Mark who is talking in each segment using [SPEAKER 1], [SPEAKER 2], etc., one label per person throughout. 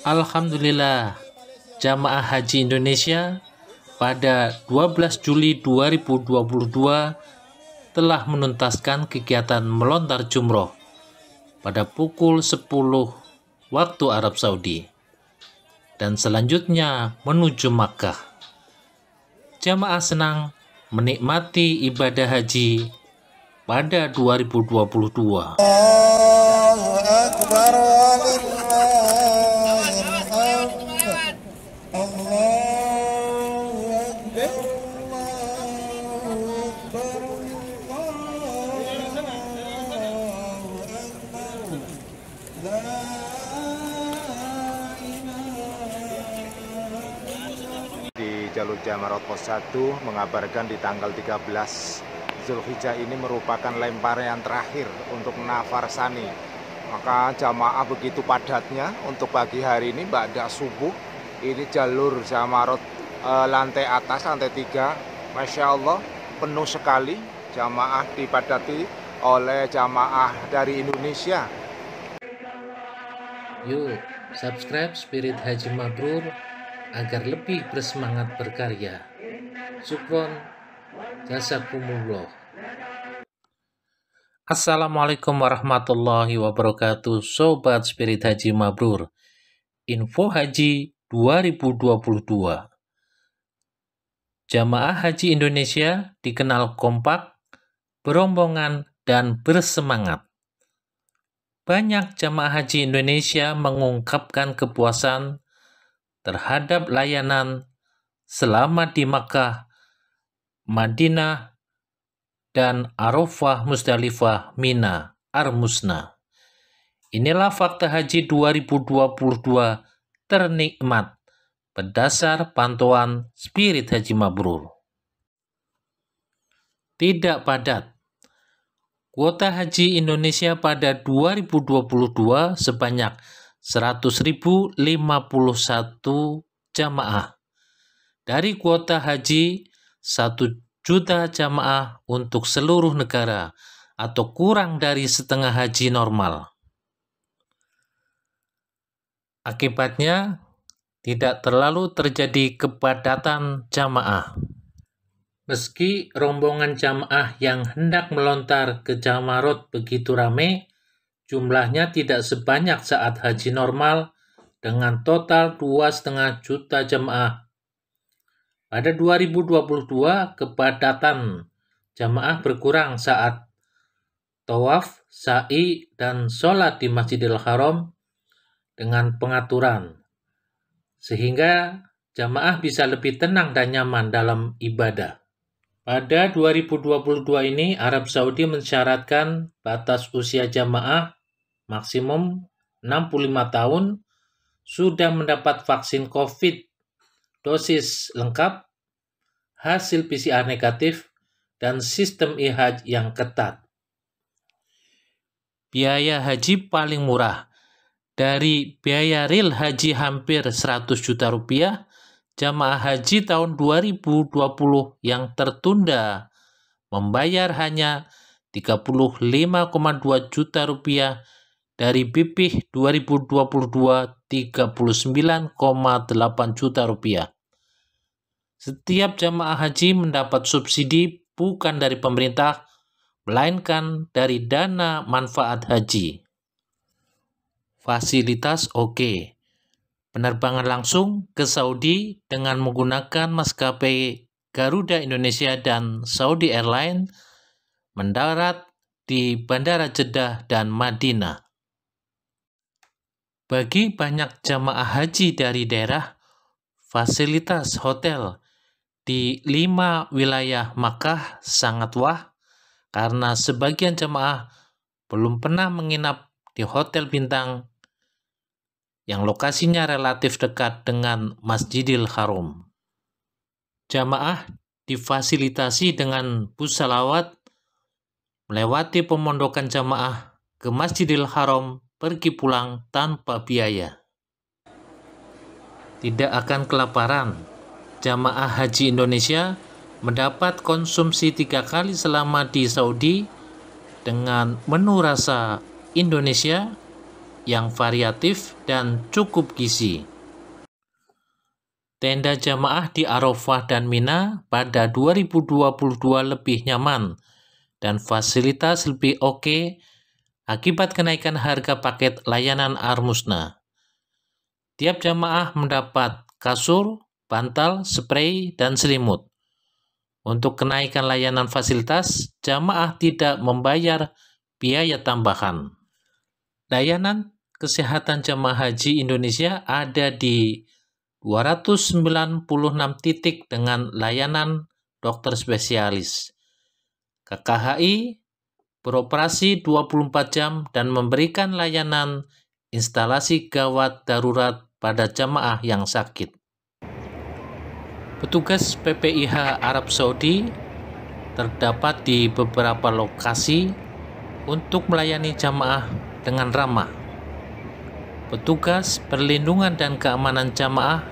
[SPEAKER 1] Alhamdulillah, jamaah haji Indonesia pada 12 Juli 2022 telah menuntaskan kegiatan melontar jumroh pada pukul 10 waktu Arab Saudi dan selanjutnya menuju Makkah. Jamaah senang menikmati ibadah haji pada 2022. Jalur Jamarot Pos 1 mengabarkan di tanggal 13 Zulhijjah ini merupakan lemparan terakhir untuk Nafar Sani. Maka jamaah begitu padatnya untuk pagi hari ini Ba'da subuh ini jalur Jamarot e, eh, lantai atas lantai 3 Masya Allah penuh sekali jamaah dipadati oleh jamaah dari Indonesia. Yuk, subscribe Spirit Haji Mabrur agar lebih bersemangat berkarya. Sukron jasa Assalamualaikum warahmatullahi wabarakatuh Sobat Spirit Haji Mabrur Info Haji 2022 Jamaah Haji Indonesia dikenal kompak, berombongan, dan bersemangat. Banyak jamaah haji Indonesia mengungkapkan kepuasan terhadap layanan selama di Makkah, Madinah, dan Arafah, Musdalifah, Mina, Armusna. Inilah fakta haji 2022 ternikmat berdasar pantauan Spirit Haji Mabrur. Tidak padat. Kuota haji Indonesia pada 2022 sebanyak 100.051 jamaah. Dari kuota haji 1 juta jamaah untuk seluruh negara atau kurang dari setengah haji normal. Akibatnya, tidak terlalu terjadi kepadatan jamaah. Meski rombongan jamaah yang hendak melontar ke Jamarot begitu ramai, Jumlahnya tidak sebanyak saat haji normal dengan total 2,5 juta jemaah. Pada 2022, kepadatan jemaah berkurang saat tawaf, sa'i, dan sholat di Masjidil Haram dengan pengaturan, sehingga jemaah bisa lebih tenang dan nyaman dalam ibadah. Pada 2022 ini, Arab Saudi mensyaratkan batas usia jamaah maksimum 65 tahun sudah mendapat vaksin COVID dosis lengkap, hasil PCR negatif, dan sistem e yang ketat. Biaya haji paling murah dari biaya real haji hampir 100 juta rupiah, jamaah haji tahun 2020 yang tertunda membayar hanya 35,2 juta rupiah dari BP 2022 39,8 juta rupiah. Setiap jamaah haji mendapat subsidi bukan dari pemerintah, melainkan dari dana manfaat haji. Fasilitas oke. Penerbangan langsung ke Saudi dengan menggunakan maskapai Garuda Indonesia dan Saudi Airlines mendarat di Bandara Jeddah dan Madinah. Bagi banyak jamaah haji dari daerah, fasilitas hotel di lima wilayah Makkah sangat wah karena sebagian jamaah belum pernah menginap di hotel bintang yang lokasinya relatif dekat dengan Masjidil Haram. Jamaah difasilitasi dengan bus salawat melewati pemondokan jamaah ke Masjidil Haram pergi pulang tanpa biaya. Tidak akan kelaparan. Jamaah Haji Indonesia mendapat konsumsi tiga kali selama di Saudi dengan menu rasa Indonesia yang variatif dan cukup gizi. Tenda jamaah di Arafah dan Mina pada 2022 lebih nyaman dan fasilitas lebih oke akibat kenaikan harga paket layanan Armusna. Tiap jamaah mendapat kasur, bantal, spray, dan selimut. Untuk kenaikan layanan fasilitas, jamaah tidak membayar biaya tambahan. Layanan kesehatan jamaah haji Indonesia ada di 296 titik dengan layanan dokter spesialis. KKHI beroperasi 24 jam dan memberikan layanan instalasi gawat darurat pada jamaah yang sakit. Petugas PPIH Arab Saudi terdapat di beberapa lokasi untuk melayani jamaah dengan ramah. Petugas perlindungan dan keamanan jamaah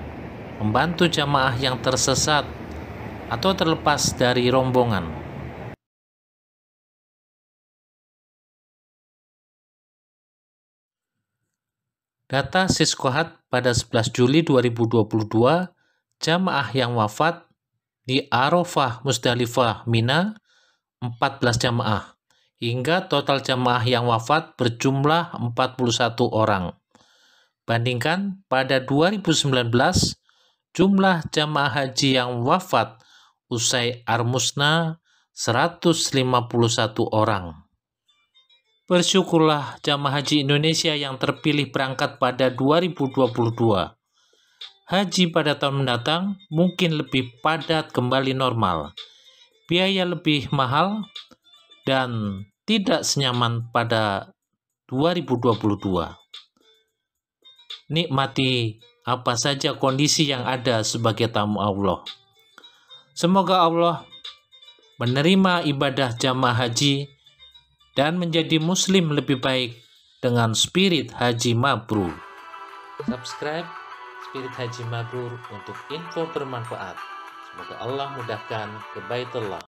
[SPEAKER 1] membantu jamaah yang tersesat atau terlepas dari rombongan. Data Siskohat pada 11 Juli 2022, jamaah yang wafat di Arafah, Musdalifah, Mina 14 jamaah, hingga total jamaah yang wafat berjumlah 41 orang. Bandingkan pada 2019, jumlah jamaah haji yang wafat usai Armusna 151 orang. Bersyukurlah jamaah haji Indonesia yang terpilih berangkat pada 2022. Haji pada tahun mendatang mungkin lebih padat kembali normal, biaya lebih mahal, dan tidak senyaman pada 2022. Nikmati apa saja kondisi yang ada sebagai tamu Allah. Semoga Allah menerima ibadah jamaah haji dan menjadi muslim lebih baik dengan Spirit Haji Mabrur. Subscribe Spirit Haji Mabrur untuk info bermanfaat. Semoga Allah mudahkan Allah.